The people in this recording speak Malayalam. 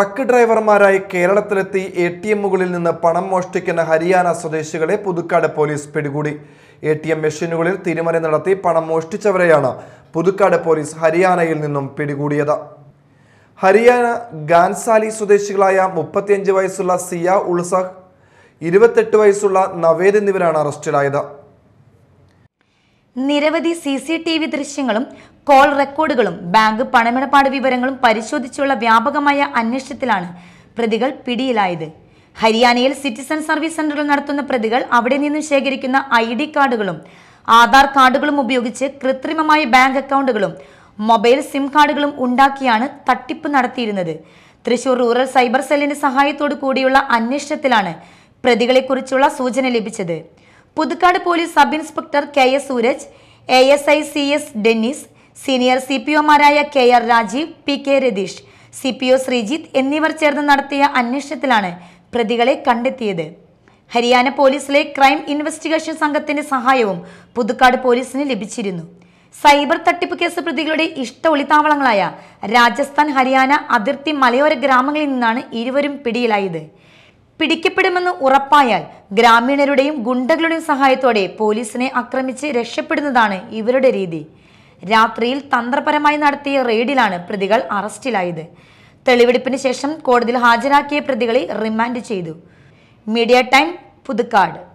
ട്രക്ക് ഡ്രൈവർമാരായി കേരളത്തിലെത്തി എ ടി എമ്മുകളിൽ നിന്ന് പണം മോഷ്ടിക്കുന്ന ഹരിയാന സ്വദേശികളെ പുതുക്കാട് പോലീസ് പിടികൂടി എ ടി എം മെഷീനുകളിൽ തിരിമറി നടത്തി പണം മോഷ്ടിച്ചവരെയാണ് പുതുക്കാട് പോലീസ് ഹരിയാനയിൽ നിന്നും പിടികൂടിയത് ഹരിയാന ഗാൻസാലി സ്വദേശികളായ മുപ്പത്തിയഞ്ച് വയസ്സുള്ള സിയ ഉൾസഹ് ഇരുപത്തെട്ട് വയസ്സുള്ള നവേദ് എന്നിവരാണ് അറസ്റ്റിലായത് നിരവധി സി സി ടി വി ദൃശ്യങ്ങളും കോൾ റെക്കോർഡുകളും ബാങ്ക് പണമിടപാട് വിവരങ്ങളും പരിശോധിച്ചുള്ള വ്യാപകമായ അന്വേഷണത്തിലാണ് പ്രതികൾ പിടിയിലായത് ഹരിയാനയിൽ സിറ്റിസൺ സർവീസ് സെന്ററുകൾ നടത്തുന്ന പ്രതികൾ അവിടെ നിന്നും ശേഖരിക്കുന്ന ഐ ഡി കാർഡുകളും ആധാർ കാർഡുകളും ഉപയോഗിച്ച് കൃത്രിമമായ ബാങ്ക് അക്കൗണ്ടുകളും മൊബൈൽ സിം കാർഡുകളും ഉണ്ടാക്കിയാണ് തട്ടിപ്പ് നടത്തിയിരുന്നത് തൃശൂർ റൂറൽ സൈബർ സെല്ലിന്റെ സഹായത്തോടു കൂടിയുള്ള അന്വേഷണത്തിലാണ് പ്രതികളെക്കുറിച്ചുള്ള സൂചന ലഭിച്ചത് Puthukkad police sub inspector K S Sooraj A S I C S Dennis senior C P ഒമാരായ K R Rajeev P K Ratheesh C P O Sreejith എന്നിവർ ചേർന്ന് നടത്തിയ അന്വേഷണത്തിലാണ് പ്രതികളെ കണ്ടെത്തിയത് ഹരിയാന പോലീസിലെ ക്രൈം ഇൻവെസ്റ്റിഗേഷൻ സംഘത്തിന്റെ സഹായവും പുതുക്കാട് പോലീസിന് ലഭിച്ചിരുന്നു സൈബർ തട്ടിപ്പ് കേസ് പ്രതികളുടെ ഇഷ്ട ഒളിത്താവളങ്ങളായ രാജസ്ഥാൻ ഹരിയാന അതിർത്തി മലയോര ഗ്രാമങ്ങളിൽ നിന്നാണ് ഇരുവരും പിടിയിലായത് പിടിക്കപ്പെടുമെന്ന് ഉറപ്പായാൽ ഗ്രാമീണരുടെയും ഗുണ്ടകളുടെയും സഹായത്തോടെ പോലീസിനെ ആക്രമിച്ച് രക്ഷപ്പെടുന്നതാണ് ഇവരുടെ രീതി രാത്രിയിൽ തന്ത്രപരമായി നടത്തിയ റെയ്ഡിലാണ് പ്രതികൾ അറസ്റ്റിലായത് തെളിവെടുപ്പിന് ശേഷം കോടതിയിൽ ഹാജരാക്കിയ പ്രതികളെ റിമാൻഡ് ചെയ്തു മീഡിയ ടൈം പുതുക്കാട്